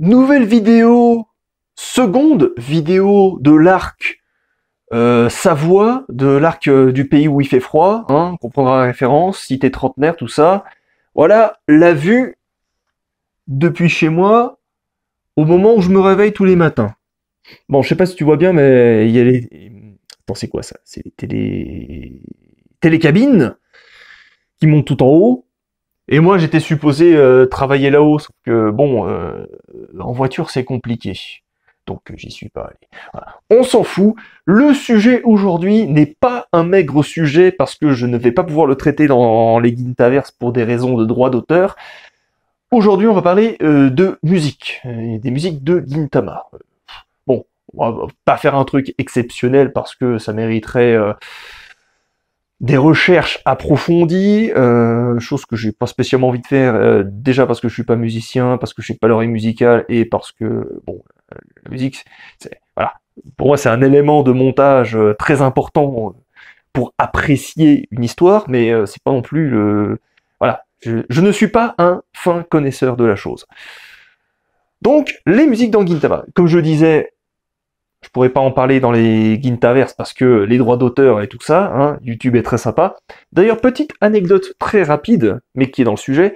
Nouvelle vidéo, seconde vidéo de l'arc euh, Savoie, de l'arc euh, du pays où il fait froid, hein, comprendra la référence, cité trentenaire, tout ça. Voilà, la vue depuis chez moi, au moment où je me réveille tous les matins. Bon, je sais pas si tu vois bien, mais il y a les... Attends, c'est quoi ça C'est les télé... télécabines qui montent tout en haut. Et moi, j'étais supposé euh, travailler là-haut, sauf que bon, euh, en voiture, c'est compliqué. Donc euh, j'y suis pas allé. On s'en fout. Le sujet aujourd'hui n'est pas un maigre sujet parce que je ne vais pas pouvoir le traiter dans les Guintaverse pour des raisons de droit d'auteur. Aujourd'hui, on va parler de musique, des musiques de Guintama. Bon, on va pas faire un truc exceptionnel parce que ça mériterait des recherches approfondies, euh, chose que j'ai pas spécialement envie de faire, euh, déjà parce que je suis pas musicien, parce que je sais pas l'oreille musicale et parce que bon, euh, la musique, c'est voilà, pour moi c'est un élément de montage très important pour apprécier une histoire, mais c'est pas non plus le voilà, je, ne suis pas un fin connaisseur de la chose. Donc les musiques d'Anguintama, comme je disais, je pourrais pas en parler dans les Gintaverse parce que les droits d'auteur et tout ça, hein, YouTube est très sympa. D'ailleurs, petite anecdote très rapide, mais qui est dans le sujet.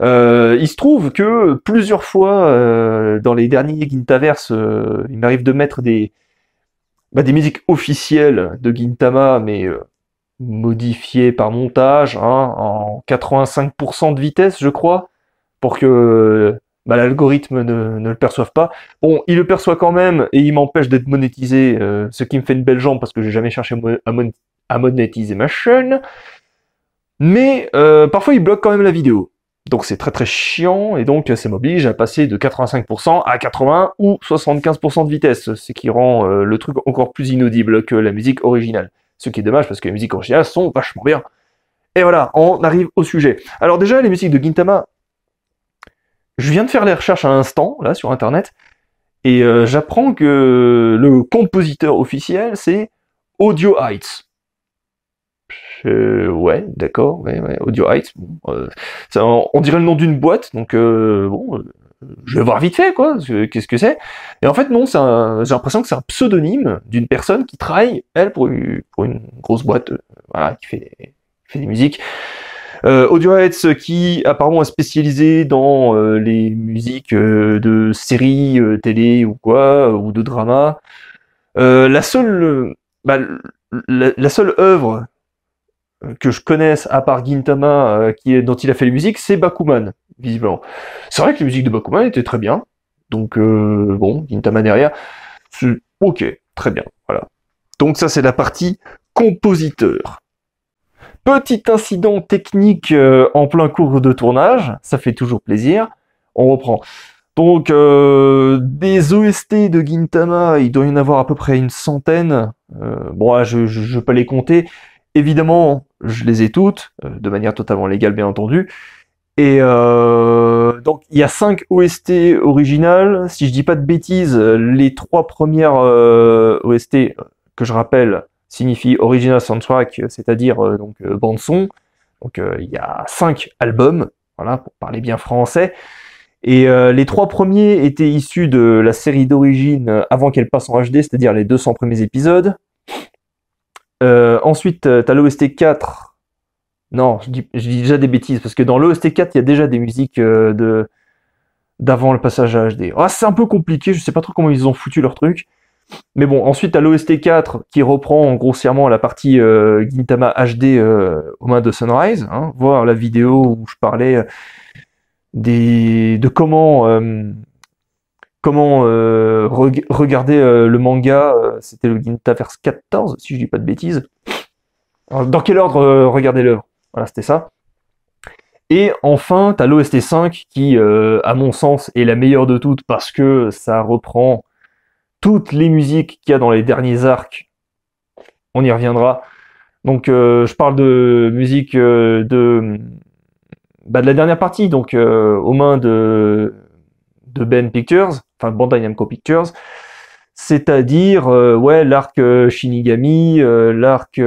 Euh, il se trouve que plusieurs fois euh, dans les derniers Gintaverse, euh, il m'arrive de mettre des, bah, des musiques officielles de Gintama, mais modifiées par montage, hein, en 85% de vitesse, je crois, pour que bah, l'algorithme ne, le perçoive pas. Bon, il le perçoit quand même et il m'empêche d'être monétisé, euh, ce qui me fait une belle jambe parce que j'ai jamais cherché à, à monétiser ma chaîne. Mais euh, parfois il bloque quand même la vidéo. Donc c'est très très chiant et donc ça m'oblige à passer de 85% à 80 ou 75% de vitesse, ce qui rend euh, le truc encore plus inaudible que la musique originale. Ce qui est dommage parce que les musiques originales sont vachement bien. Et voilà, on arrive au sujet. Alors déjà, les musiques de Gintama, je viens de faire les recherches à l'instant, là, sur Internet, et euh, j'apprends que le compositeur officiel, c'est Audio Heights. ouais, d'accord, ouais, Audio Heights. Bon, euh, on dirait le nom d'une boîte, donc euh, bon, je vais voir vite fait, quoi, qu'est-ce que c'est. Et en fait, non, j'ai l'impression que c'est un pseudonyme d'une personne qui travaille, elle, pour, une, grosse boîte, voilà, qui fait, qui fait des musiques. Euh, Audioheads euh, qui apparemment est spécialisé dans euh, les musiques euh, de séries télé ou quoi, ou de drama. la seule bah, la, seule œuvre que je connaisse à part Gintama qui est, dont il a fait les musiques, c'est Bakuman, visiblement. C'est vrai que les musiques de Bakuman étaient très bien. Donc bon, Gintama derrière. Ok, très bien. Voilà. Donc ça c'est la partie compositeur. Petit incident technique euh, en plein cours de tournage, ça fait toujours plaisir. On reprend. Donc euh, des OST de Gintama, il doit y en avoir à peu près une centaine. Euh, bon, je ne peux pas les compter. Évidemment, je les ai toutes, euh, de manière totalement légale, bien entendu. Et donc, il y a 5 OST originales. Si je dis pas de bêtises, les trois premières OST que je rappelle, signifie original soundtrack, euh, c'est-à-dire euh, donc euh, bande son. Donc il y a cinq albums, voilà, pour parler bien français. Et les trois premiers étaient issus de la série d'origine avant qu'elle passe en HD, c'est-à-dire les 200 premiers épisodes. ensuite, t'as l'OST 4. Non, je dis, déjà des bêtises, parce que dans l'OST 4, il y a déjà des musiques de d'avant le passage à HD. Ah, c'est un peu compliqué, je sais pas trop comment ils ont foutu leur truc. Mais bon, ensuite à l'OST4 qui reprend grossièrement la partie euh, Gintama HD au euh, aux mains de Sunrise, hein, voir la vidéo où je parlais euh, des, de comment, comment regarder le manga, c'était le Gintaverse 14 si je dis pas de bêtises. dans quel ordre regarder l'œuvre Voilà, c'était ça. Et enfin, t'as l'OST5 qui, à mon sens, est la meilleure de toutes parce que ça reprend toutes les musiques qu'il y a dans les derniers arcs. On y reviendra. Donc euh, je parle de musique euh, de bah, de la dernière partie, donc euh, aux mains de de Ben Pictures, enfin Bandai Namco Pictures, c'est-à-dire ouais l'arc Shinigami, l'arc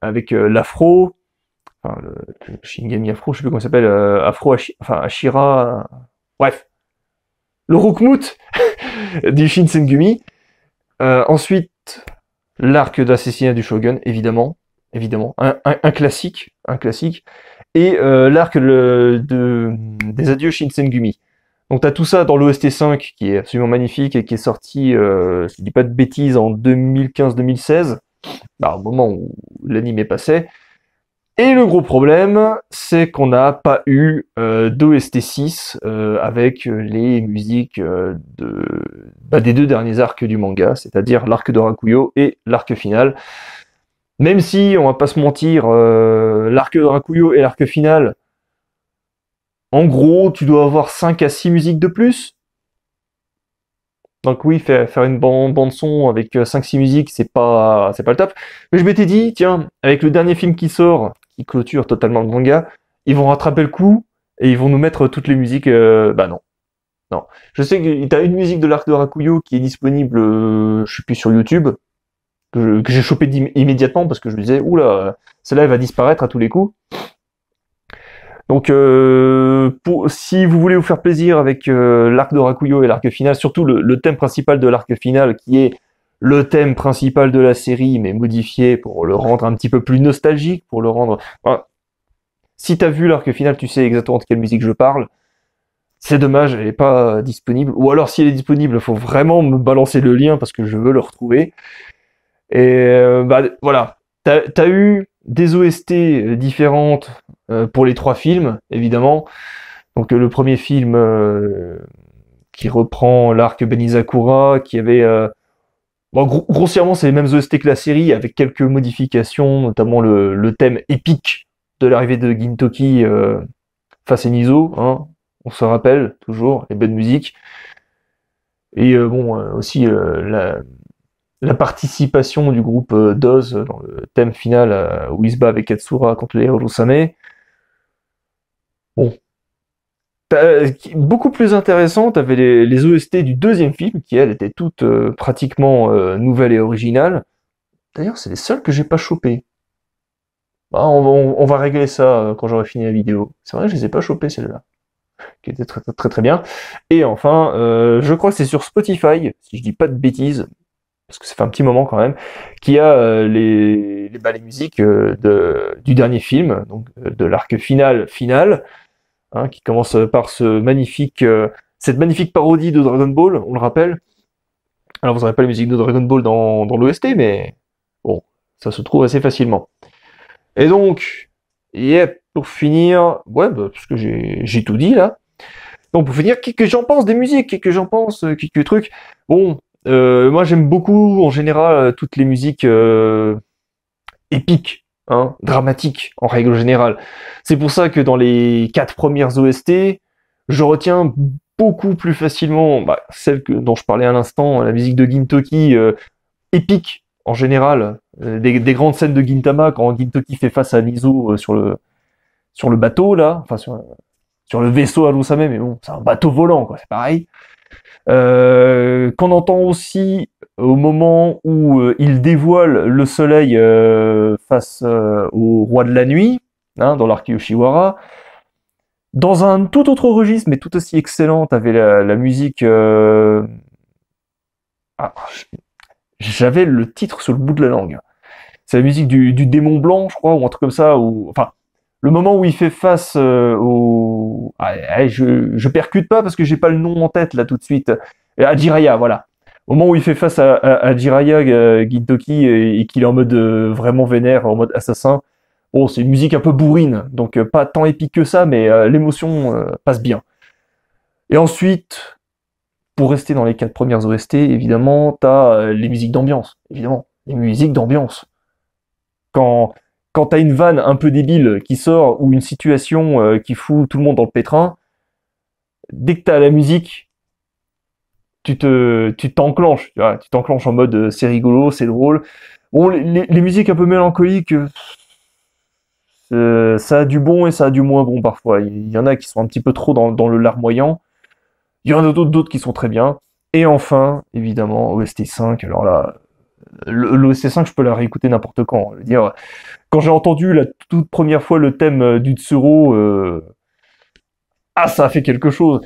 avec l'afro, enfin le, Shinigami afro, je sais plus comment s'appelle, afro, enfin Ashira, bref, le Rukmout. du Shinsengumi. Euh, ensuite, l'arc d'assassinat du shogun, évidemment, évidemment, un, classique, un classique, et euh, l'arc des adieux Shinsengumi. Donc tu as tout ça dans l'OST5 qui est absolument magnifique et qui est sorti, euh, je dis pas de bêtises, en 2015-2016, bah, au moment où l'anime passait. Et le gros problème, c'est qu'on n'a pas eu euh, d'OST6 euh, avec euh, les musiques bah, des deux derniers arcs du manga, c'est-à-dire l'arc de Rakuyo et l'arc final. Même si, on va pas se mentir, l'arc de Rakuyo et l'arc final, en gros, tu dois avoir 5 à 6 musiques de plus. Donc oui, faire, une bande, son avec 5-6 musiques, c'est pas, c'est pas le top. Mais je m'étais dit, tiens, avec le dernier film qui sort, clôture totalement le manga, ils vont rattraper le coup et ils vont nous mettre toutes les musiques. Euh, bah non. Non. Je sais que t'as une musique de l'arc de Rakuyo qui est disponible, euh, je sais plus, sur YouTube, que j'ai chopé immédiatement parce que je me disais, oula, celle-là, elle va disparaître à tous les coups. Donc, euh, si vous voulez vous faire plaisir avec l'arc de Rakuyo et l'arc final, surtout le, thème principal de l'arc final qui est le thème principal de la série, mais modifié pour le rendre un petit peu plus nostalgique, pour le rendre... si t'as vu l'arc final, tu sais exactement de quelle musique je parle. C'est dommage, elle n'est pas disponible. Ou alors, si elle est disponible, faut vraiment me balancer le lien parce que je veux le retrouver. Et euh, bah, voilà, t'as as eu des OST euh, différentes euh, pour les trois films, évidemment. Donc le premier film qui reprend l'arc Benizakura, qui avait Bon, grossièrement, c'est les mêmes OST que la série, avec quelques modifications, notamment le, thème épique de l'arrivée de Gintoki euh, face à Nizo, hein, on se rappelle toujours, les bonnes musiques. Et euh, bon, euh, aussi la, participation du groupe Doz dans le thème final où il se avec Katsura contre les samé. Bon, euh, beaucoup plus intéressant, t'avais les, OST du deuxième film, qui elles étaient toutes euh, pratiquement euh, nouvelles et originales. D'ailleurs, c'est les seules que j'ai pas chopées. Bah, on, va régler ça quand j'aurai fini la vidéo. C'est vrai que je les ai pas chopées celles-là, qui étaient très très très bien. Et enfin, je crois que c'est sur Spotify, si je dis pas de bêtises, parce que ça fait un petit moment quand même, qui a les, les, bah, musiques de, du dernier film, donc de l'arc final final. Hein, qui commence par euh, cette magnifique parodie de Dragon Ball, on le rappelle. Alors vous n'aurez pas les musiques de Dragon Ball dans, l'OST, mais bon, ça se trouve assez facilement. Et donc, yep, pour finir, ouais, bah, parce que j'ai tout dit là. Donc pour finir, qu'est-ce que j'en pense des musiques, qu'est-ce que j'en pense, euh, quelques truc. Bon, euh, moi j'aime beaucoup en général toutes les musiques épiques Hein, dramatique en règle générale. C'est pour ça que dans les quatre premières OST, je retiens beaucoup plus facilement bah, celle dont je parlais à l'instant, hein, la musique de Gintoki, euh, épique en général, euh, des, grandes scènes de Gintama quand Gintoki fait face à Nizo euh, sur le sur le bateau là, enfin sur, le vaisseau à l'Usame, mais bon, c'est un bateau volant quoi, c'est pareil. Euh, qu'on entend aussi au moment où euh, il dévoile le soleil euh, face au roi de la nuit, hein, dans l'arc Yoshiwara. Dans un tout autre registre, mais tout aussi excellent, tu la, la musique... Ah, j'avais le titre sur le bout de la langue. C'est la musique du, du, démon blanc, je crois, ou un truc comme ça, ou... Enfin, le moment où il fait face euh, au, ah, eh, je, percute pas parce que j'ai pas le nom en tête là tout de suite. À euh, Jiraya, voilà. Au moment où il fait face à, Ajiraya à euh, et, qu'il est en mode vraiment vénère, en mode assassin, oh c'est une musique un peu bourrine, donc pas tant épique que ça, mais l'émotion passe bien. Et ensuite, pour rester dans les quatre premières OST, évidemment, t'as les musiques d'ambiance, évidemment, les musiques d'ambiance. Quand quand t'as une vanne un peu débile qui sort ou une situation euh, qui fout tout le monde dans le pétrin, dès que t'as la musique, tu te, tu t'enclenches, tu vois, t'enclenches en mode euh, c'est rigolo, c'est drôle. Bon, les, musiques un peu mélancoliques, euh, ça a du bon et ça a du moins bon parfois. Il y en a qui sont un petit peu trop dans, dans le larmoyant. Il y en a d'autres qui sont très bien. Et enfin, évidemment, OST5. Alors là, l'OST5, je peux la réécouter n'importe quand. Je veux dire, quand j'ai entendu la toute première fois le thème euh, du Tsuro, euh, ah, ça a fait quelque chose.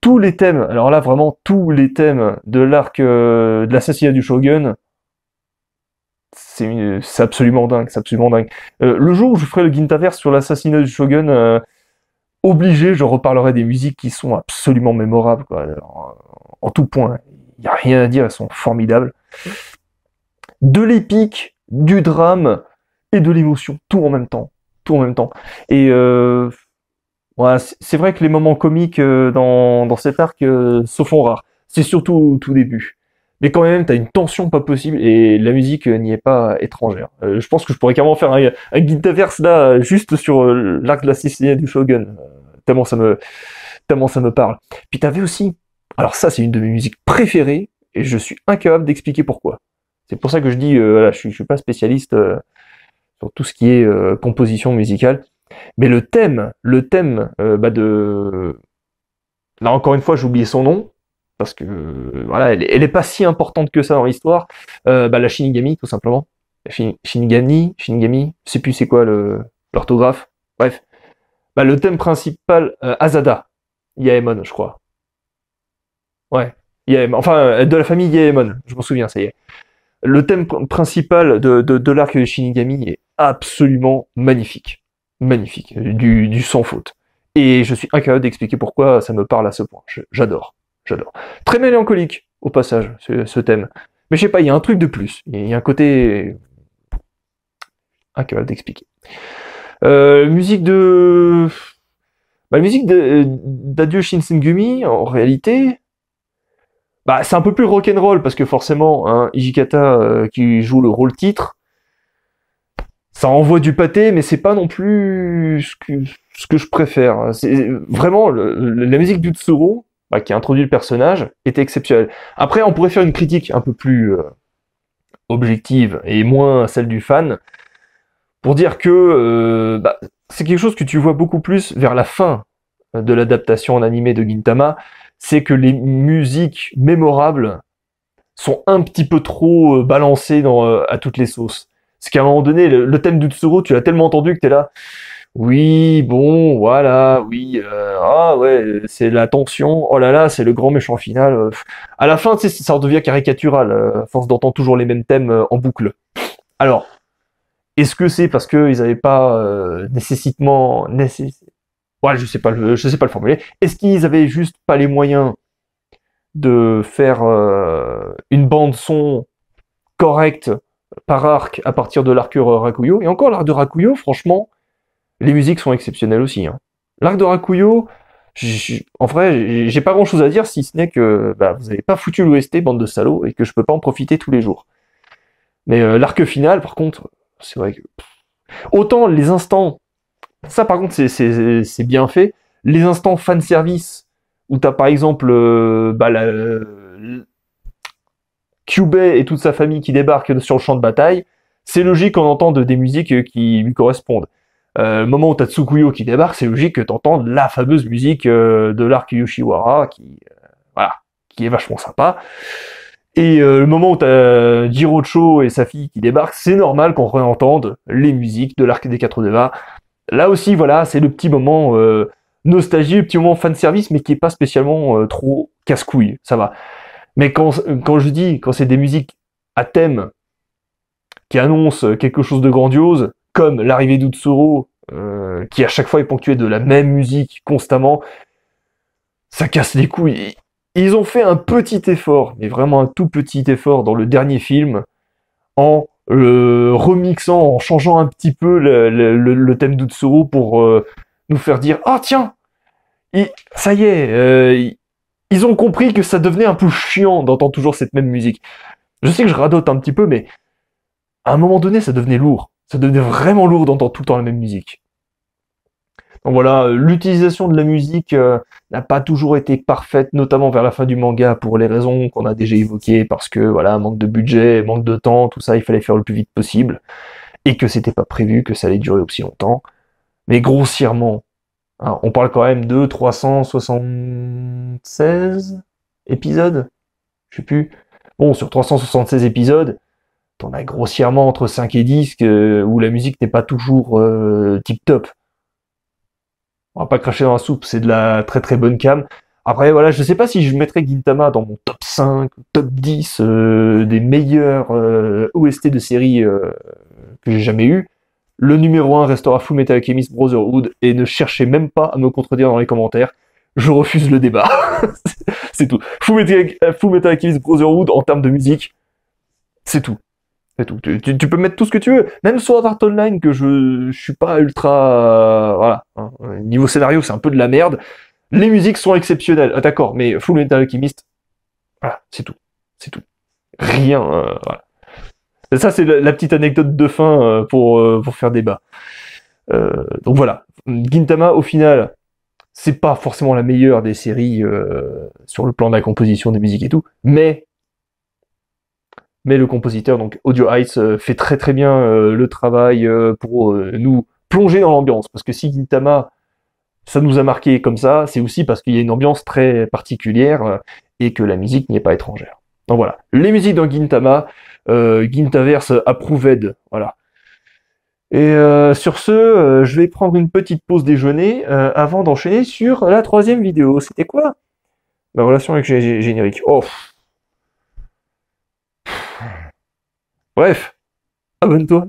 tous les thèmes, alors là vraiment tous les thèmes de l'arc euh, de l'assassinat du shogun, c'est absolument dingue, c'est absolument dingue. le jour où je ferai le Gintaverse sur l'assassinat du shogun, obligé, je reparlerai des musiques qui sont absolument mémorables, quoi. en tout point. Il n'y a rien à dire, elles sont formidables. De l'épique, du drame, de l'émotion, tout en même temps, tout en même temps. Et euh, c'est vrai que les moments comiques euh, dans, cet arc euh, se font rares. C'est surtout au tout début. Mais quand même, t'as une tension pas possible et la musique n'y est pas étrangère. je pense que je pourrais carrément faire un, un guide là, juste sur l'arc de la Sicilienne du Shogun. tellement ça me, tellement ça me parle. Puis t'avais aussi, alors ça c'est une de mes musiques préférées et je suis incapable d'expliquer pourquoi. C'est pour ça que je dis, voilà, je, suis, suis pas spécialiste tout ce qui est euh, composition musicale. Mais le thème, le thème euh, bah, de... Là encore une fois, j'ai oublié son nom, parce que euh, voilà, elle, pas si importante que ça en histoire bah, la Shinigami, tout simplement. Shinigami, Shinigami, je sais plus c'est quoi le l'orthographe. Bref. Bah, le thème principal, Azada, Yaemon, je crois. Ouais, Enfin, de la famille Yaemon, je m'en souviens, ça y est le thème principal de, de l'arc de Shinigami absolument magnifique. Magnifique, du, sans faute. Et je suis incapable d'expliquer pourquoi ça me parle à ce point. J'adore, j'adore. Très mélancolique, au passage, ce, thème. Mais je sais pas, il y a un truc de plus. Il y a un côté... Incapable d'expliquer. Euh, musique de... Bah, la musique d'Adieu Shinsengumi, en réalité, bah, c'est un peu plus rock'n'roll, parce que forcément, hein, euh, qui joue le rôle titre, ça envoie du pâté, mais c'est pas non plus ce que, ce que je préfère. C'est vraiment la musique du bah, qui a introduit le personnage, était exceptionnelle. Après, on pourrait faire une critique un peu plus euh, objective et moins celle du fan pour dire que euh, bah, c'est quelque chose que tu vois beaucoup plus vers la fin de l'adaptation en animé de Gintama, c'est que les musiques mémorables sont un petit peu trop euh, balancées dans, à toutes les sauces. Parce qu'à un moment donné, le, thème d'Utsuro, tu l'as tellement entendu que tu es là. Oui, bon, voilà, oui, euh, ah ouais, c'est la tension, oh là là, c'est le grand méchant final. Euh, à la fin, tu sais, ça redevient caricatural, euh, force d'entendre toujours les mêmes thèmes en boucle. Alors, est-ce que c'est parce qu'ils n'avaient pas nécessitement... Ouais, je sais pas je sais pas le formuler. Est-ce qu'ils avaient juste pas les moyens de faire une bande son correcte par arc à partir de l'arc Rakuyo. Et encore, l'arc de Rakuyo, franchement, les musiques sont exceptionnelles aussi. Hein. L'arc de Rakuyo, en vrai, j'ai pas grand chose à dire si ce n'est que bah, vous avez pas foutu l'OST, bande de salauds, et que je peux pas en profiter tous les jours. Mais euh, l'arc final, par contre, c'est vrai que. Autant les instants, ça par contre, c'est bien fait. Les instants fanservice, service, où t'as par exemple euh, bah, la, Kyubey et toute sa famille qui débarquent sur le champ de bataille, c'est logique qu'on entende des musiques euh, qui lui correspondent. Euh, le moment où t'as qui débarque, c'est logique que t'entendes la fameuse musique euh, de l'arc Yoshiwara, qui, euh, voilà, qui est vachement sympa. Et le moment où t'as Jirocho et sa fille qui débarquent, c'est normal qu'on réentende les musiques de l'arc des quatre devas. Là aussi, voilà, c'est le petit moment nostalgie, le petit moment fan service, mais qui est pas spécialement trop casse-couille. Ça va. Mais quand, quand je dis, quand c'est des musiques à thème qui annoncent quelque chose de grandiose, comme l'arrivée d'Utsuro, euh, qui à chaque fois est ponctuée de la même musique constamment, ça casse les couilles. Ils ont fait un petit effort, mais vraiment un tout petit effort dans le dernier film, en le remixant, en changeant un petit peu le, thème d'Utsuro pour euh, nous faire dire Ah oh, tiens, il, ça y est, euh, ils ont compris que ça devenait un peu chiant d'entendre toujours cette même musique. Je sais que je radote un petit peu, mais à un moment donné, ça devenait lourd. Ça devenait vraiment lourd d'entendre tout le temps la même musique. Donc voilà, euh, l'utilisation de la musique euh, n'a pas toujours été parfaite, notamment vers la fin du manga, pour les raisons qu'on a déjà évoquées, parce que voilà, manque de budget, manque de temps, tout ça, il fallait faire le plus vite possible, et que c'était pas prévu que ça allait durer aussi longtemps. Mais grossièrement, on parle quand même de 376 épisodes, je sais plus. Bon, sur 376 épisodes, t'en as grossièrement entre 5 et 10 que, où la musique n'est pas toujours euh, tip top. On va pas cracher dans la soupe, c'est de la très très bonne cam. Après voilà, je sais pas si je mettrais Gintama dans mon top 5, top 10 euh, des meilleurs euh, OST de série que j'ai jamais eu. Le numéro 1 restera Full Metal Alchemist Brotherhood et ne cherchez même pas à me contredire dans les commentaires. Je refuse le débat. c'est tout. Full Metal, euh, Brotherhood en termes de musique, c'est tout. C'est tout. Tu, peux mettre tout ce que tu veux. Même Sword Art Online, que je, je suis pas ultra... Euh, voilà. Hein. Niveau scénario, c'est un peu de la merde. Les musiques sont exceptionnelles. Ah, d'accord, mais Full Metal Alchemist, voilà, c'est tout. C'est tout. Rien. Euh, voilà. Ça, c'est la petite anecdote de fin euh, pour, euh, pour faire débat. Euh, donc voilà. Gintama, au final, c'est pas forcément la meilleure des séries sur le plan de la composition des musiques et tout, mais mais le compositeur, donc Audio Heights, fait très très bien le travail pour nous plonger dans l'ambiance. Parce que si Gintama, ça nous a marqué comme ça, c'est aussi parce qu'il y a une ambiance très particulière et que la musique n'y est pas étrangère. Donc voilà, les musiques dans Gintama, euh, Gintaverse Approved. Voilà. Et euh, sur ce, euh, je vais prendre une petite pause déjeuner euh, avant d'enchaîner sur la troisième vidéo. C'était quoi la relation avec générique. Oh. Bref, abonne-toi.